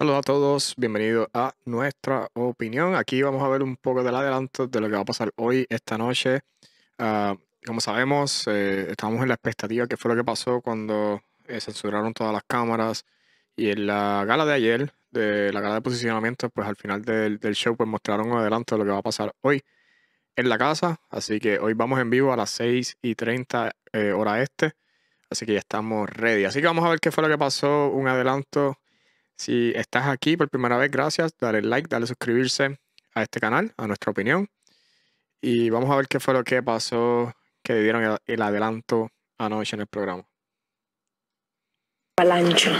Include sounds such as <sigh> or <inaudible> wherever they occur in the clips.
Saludos a todos, bienvenidos a nuestra opinión. Aquí vamos a ver un poco del adelanto de lo que va a pasar hoy, esta noche. Ah, como sabemos, eh, estamos en la expectativa de qué fue lo que pasó cuando eh, censuraron todas las cámaras y en la gala de ayer, de la gala de posicionamiento, pues al final del, show pues mostraron un adelanto de lo que va a pasar hoy en la casa. Así que hoy vamos en vivo a las 6 y 30 eh, hora este. Así que ya estamos ready. Así que vamos a ver qué fue lo que pasó, un adelanto si estás aquí por primera vez, gracias. Dale like, dale suscribirse a este canal, a nuestra opinión. Y vamos a ver qué fue lo que pasó, que dieron el adelanto anoche en el programa. Palancho.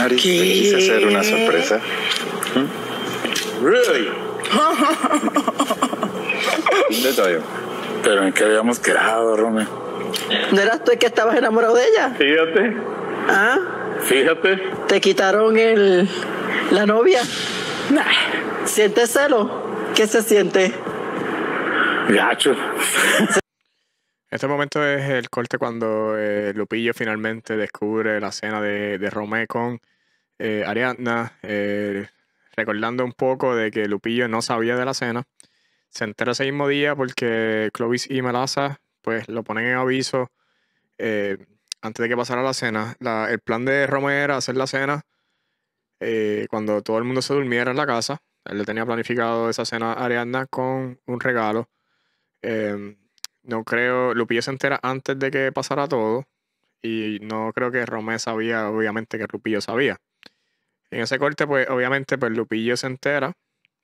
Ari, quise hacer una sorpresa. Really? <laughs> Un detalle. Pero en qué habíamos quedado, Romeo. ¿No eras tú el que estabas enamorado de ella? Fíjate. ¿Ah? Fíjate. Te quitaron el la novia. Nah. ¿Sientes celo? ¿Qué se siente? Gacho. Este momento es el corte cuando eh, Lupillo finalmente descubre la cena de, de Romé con eh, Ariadna, eh, recordando un poco de que Lupillo no sabía de la cena. Se entera ese mismo día porque Clovis y Melaza pues lo ponen en aviso antes de que pasara la cena. el plan de Roma era hacer la cena eh, cuando todo el mundo se durmiera en la casa. Él le tenía planificado esa cena a Ariadna con un regalo. Em, no creo, Lupillo se entera antes de que pasara todo. Y no creo que Romé sabía, obviamente, que Lupillo sabía. En ese corte, pues, obviamente, pues Lupillo se entera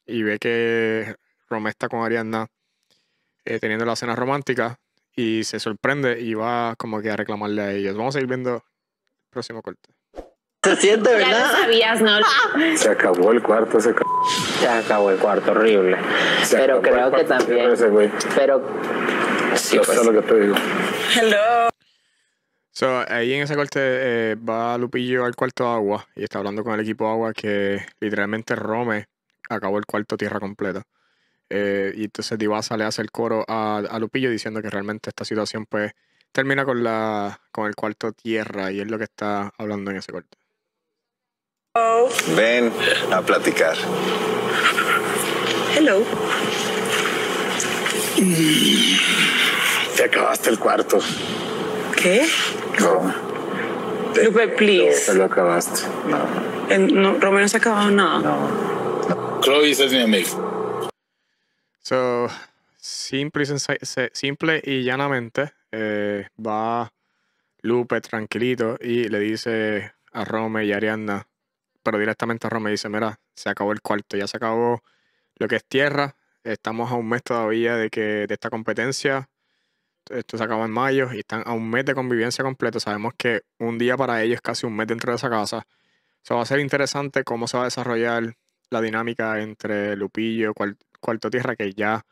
y ve que Romé está con Ariadna eh, teniendo la cena romántica y se sorprende y va como que a reclamarle a ellos. Vamos a ir viendo el próximo corte. Se siente, ¿verdad? Ya lo sabías, ¿no? Se acabó el cuarto, se acabó. Se acabó el cuarto, horrible. pero creo que también. pero. Sí, pues. lo que te digo. Hello. So, ahí en ese corte eh, va Lupillo al cuarto agua y está hablando con el equipo agua que literalmente Rome acabó el cuarto tierra completa. Eh, y entonces Divasa le hace el coro a, a, Lupillo diciendo que realmente esta situación pues termina con, la, con el cuarto tierra y es lo que está hablando en ese corte. Ven a platicar. Hello. Te acabaste el cuarto. ¿Qué? No. Te, please. Te lo acabaste. No. no, Romeo no se ha acabado nada. No. no. Chloe es mi amigo. So, simple y, llanamente eh, va Lupe tranquilito y le dice a Rome y a pero directamente a Rome dice, mira, se acabó el cuarto, ya se acabó lo que es tierra, estamos a un mes todavía de que de esta competencia, esto se acaba en mayo y están a un mes de convivencia completa, sabemos que un día para ellos es casi un mes dentro de esa casa, eso va a ser interesante cómo se va a desarrollar la dinámica entre Lupillo, cual, cuarto tierra que ya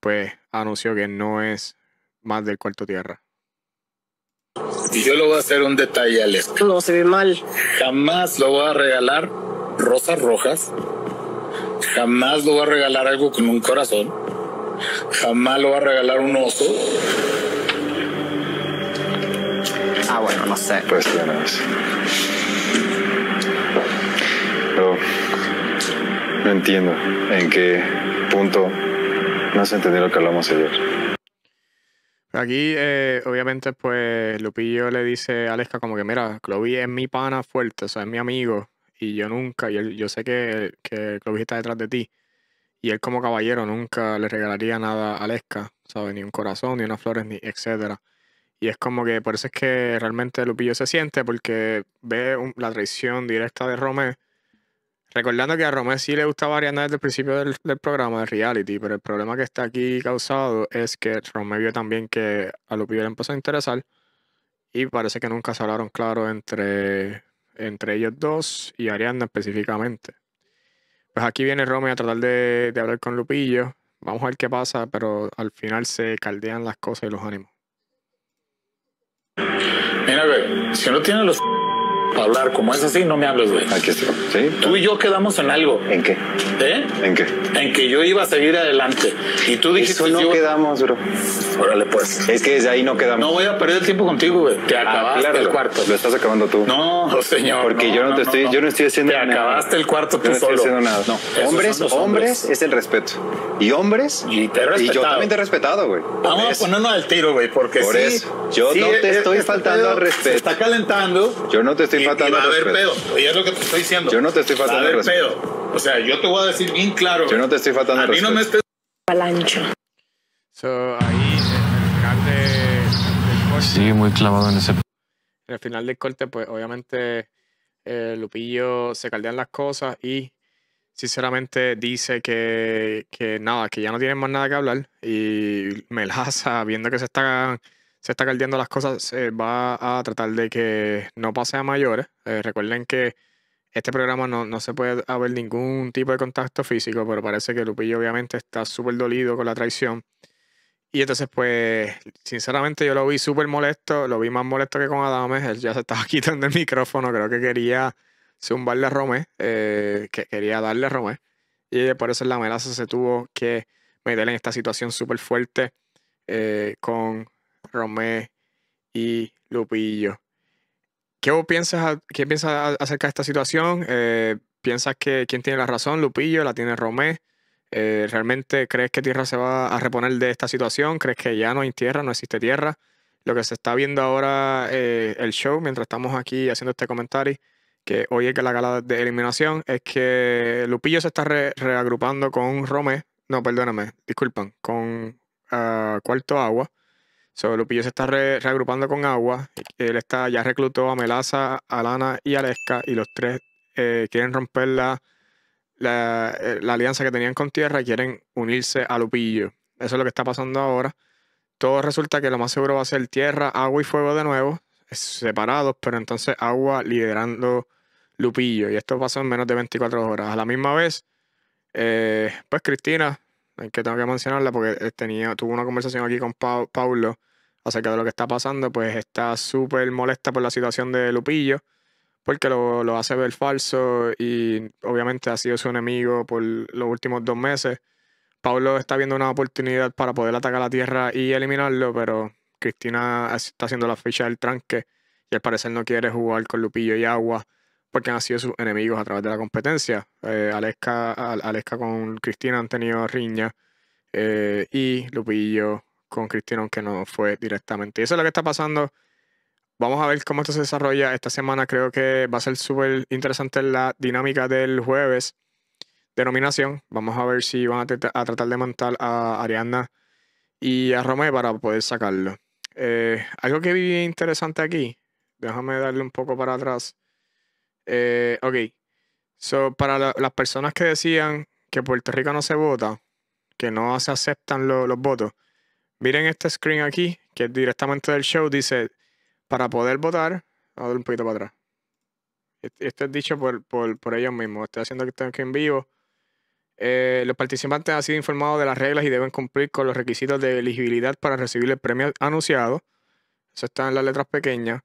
pues anunció que no es más del cuarto tierra. Y yo lo voy a hacer un detalle al No se ve mal. Jamás lo voy a regalar rosas rojas. Jamás lo voy a regalar algo con un corazón. Jamás lo voy a regalar un oso. Ah, bueno, no sé. Pues ya no no entiendo en qué punto no se entendió lo que hablamos ayer. Aquí, eh, obviamente, pues Lupillo le dice a Aleska como que, mira, Clovis es mi pana fuerte, o sea, es mi amigo, y yo nunca, y yo sé que, que está detrás de ti, y él como caballero nunca le regalaría nada a Aleska, ¿sabes? Ni un corazón, ni unas flores, ni etcétera. Y es como que por eso es que realmente Lupillo se siente, porque ve la traición directa de Romé Recordando que a Romé sí le gustaba Ariana desde el principio del, programa de reality, pero el problema que está aquí causado es que Romé vio también que a Lupillo le empezó a interesar y parece que nunca se hablaron claro entre, entre ellos dos y Ariana específicamente. Pues aquí viene Romé a tratar de, hablar con Lupillo. Vamos a ver qué pasa, pero al final se caldean las cosas y los ánimos. Mira, si no tiene los hablar. Como es así, no me hables, güey. Aquí estoy. Tú y yo quedamos en algo. ¿En qué? ¿Eh? ¿En qué? En que yo iba a seguir adelante. Y tú dijiste... Eso no quedamos, bro. Órale, pues. Es que desde ahí no quedamos. No voy a perder tiempo contigo, güey. Te ah, acabaste el cuarto. Lo estás acabando tú. No, señor. Porque yo no, te estoy... yo no estoy haciendo nada. Te acabaste el cuarto tú yo no estoy haciendo nada. No. Hombres, hombres, es el respeto. Y hombres... Y yo también te he respetado, güey. Vamos a ponernos al tiro, güey, porque Por sí, eso. Yo no te estoy este faltando al respeto. Se está calentando. Yo no te estoy a haber pedo. Oye, es lo que te estoy diciendo. Yo no te estoy faltando va respeto. pedo. O sea, yo te voy a decir bien claro. Yo no te estoy faltando respeto. A mí no me estés. Palancho. So, ahí, en el final de, del corte. muy clavado en ese. En el final del corte, pues obviamente eh, Lupillo se caldean las cosas y sinceramente dice que, que nada, que ya no tienen más nada que hablar. Y Melaza, viendo que se está se está caldeando las cosas, va a tratar de que no pase a mayores. Eh, recuerden que este programa no, se puede haber ningún tipo de contacto físico, pero parece que Lupillo obviamente está súper dolido con la traición. Y entonces, pues, sinceramente yo lo vi súper molesto, lo vi más molesto que con Adames, él ya se estaba <laughs> quitando el micrófono, creo que quería zumbarle a Romé, eh, que quería darle a Romé. Y por eso la amenaza se tuvo que meter en esta situación súper fuerte eh, con Romé y Lupillo. ¿Qué piensas, qué piensa acerca de esta situación? Eh, ¿Piensas que quién tiene la razón, Lupillo, la tiene Romé? Eh, ¿Realmente crees que Tierra se va a reponer de esta situación? ¿Crees que ya no hay tierra, no existe tierra? Lo que se está viendo ahora eh, el show, mientras estamos aquí haciendo este comentario, que hoy es la gala de eliminación, es que Lupillo se está reagrupando con Romé, no, perdóname, disculpan, con ah, Cuarto Agua. Lupillo se está reagrupando con agua. Él está, ya reclutó a Melaza, Alana y Alesca y los tres eh, quieren romper eh, la, alianza que tenían con Tierra y quieren unirse a Lupillo. Eso es lo que está pasando ahora. Todo resulta que lo más seguro va a ser Tierra, Agua y Fuego de nuevo, separados, pero entonces Agua liderando Lupillo. Y esto pasó en menos de 24 horas. A la misma vez, eh, pues Cristina que tengo que mencionarla porque eh, tenía, una conversación aquí con Paulo acerca de lo que está pasando, pues está súper molesta por la situación de Lupillo, porque lo, lo hace ver falso y obviamente ha sido su enemigo por los últimos dos meses. Pablo está viendo una oportunidad para poder atacar la tierra y eliminarlo, pero Cristina está haciendo la ficha del tranque y al parecer no quiere jugar con Lupillo y Agua porque han sido sus enemigos a través de la competencia. Eh, Aleska, con Cristina han tenido riña eh, y Lupillo con Cristina, aunque no fue directamente. Y eso es lo que está pasando. Vamos a ver cómo esto se desarrolla. Esta semana creo que va a ser súper interesante la dinámica del jueves de nominación. Vamos a ver si van a, tratar de montar a Arianna y a Romé para poder sacarlo. Eh, algo que vi interesante aquí, déjame darle un poco para atrás. Eh, ok. So, para las personas que decían que Puerto Rico no se vota, que no se aceptan los votos, miren este screen aquí, que es directamente del show, dice, para poder votar, a dar un poquito para atrás. Esto es dicho por, ellos mismos. Estoy haciendo que estén aquí en vivo. Eh, los participantes han sido informados de las reglas y deben cumplir con los requisitos de elegibilidad para recibir el premio anunciado. Eso está en las letras pequeñas.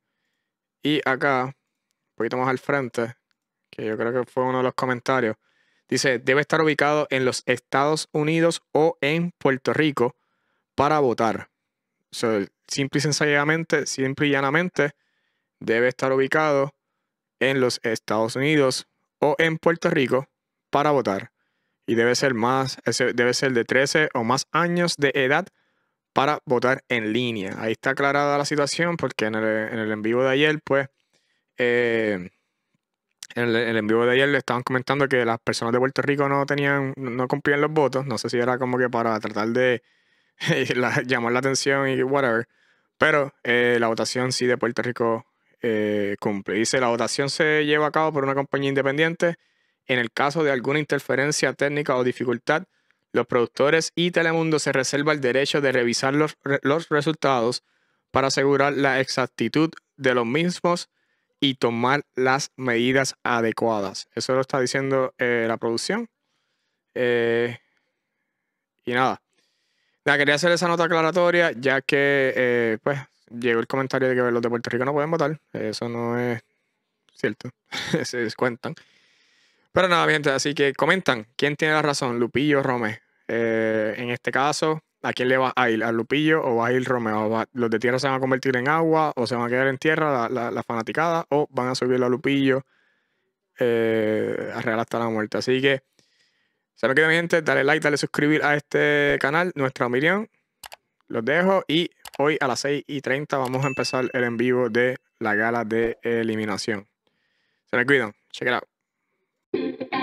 Y acá poquito más al frente, que yo creo que fue uno de los comentarios, dice, debe estar ubicado en los Estados Unidos o en Puerto Rico para votar. simple y sencillamente, simple y llanamente, debe estar ubicado en los Estados Unidos o en Puerto Rico para votar. Y debe ser más, debe ser de 13 o más años de edad para votar en línea. Ahí está aclarada la situación porque en el en vivo de ayer, pues, eh, en el, el, envío de ayer le estaban comentando que las personas de Puerto Rico no tenían, no cumplían los votos. No sé si era como que para tratar de <laughs> llamar la atención y whatever. Pero eh, la votación sí de Puerto Rico eh, cumple. Dice, la votación se lleva a cabo por una compañía independiente. En el caso de alguna interferencia técnica o dificultad, los productores y Telemundo se reserva el derecho de revisar los, los resultados para asegurar la exactitud de los mismos y tomar las medidas adecuadas. Eso lo está diciendo eh, la producción. Eh, y nada. Quería hacer esa nota aclaratoria, ya que eh, pues llegó el comentario de que los de Puerto Rico no pueden votar. Eso no es cierto. <laughs> Se descuentan. Pero nada, gente, así que comentan quién tiene la razón, Lupillo Rome. en este caso, ¿A quién le vas a ir? ¿A Lupillo o vas a ir Romeo? ¿Los de tierra se van a convertir en agua o se van a quedar en tierra la, fanaticadas? fanaticada o van a subirlo a Lupillo eh, a Real hasta la muerte? Así que, se lo queda mi gente, dale like, dale suscribir a este canal, nuestra Miriam. Los dejo y hoy a las 6 y 30 vamos a empezar el en vivo de la gala de eliminación. Se me cuidan, check it out.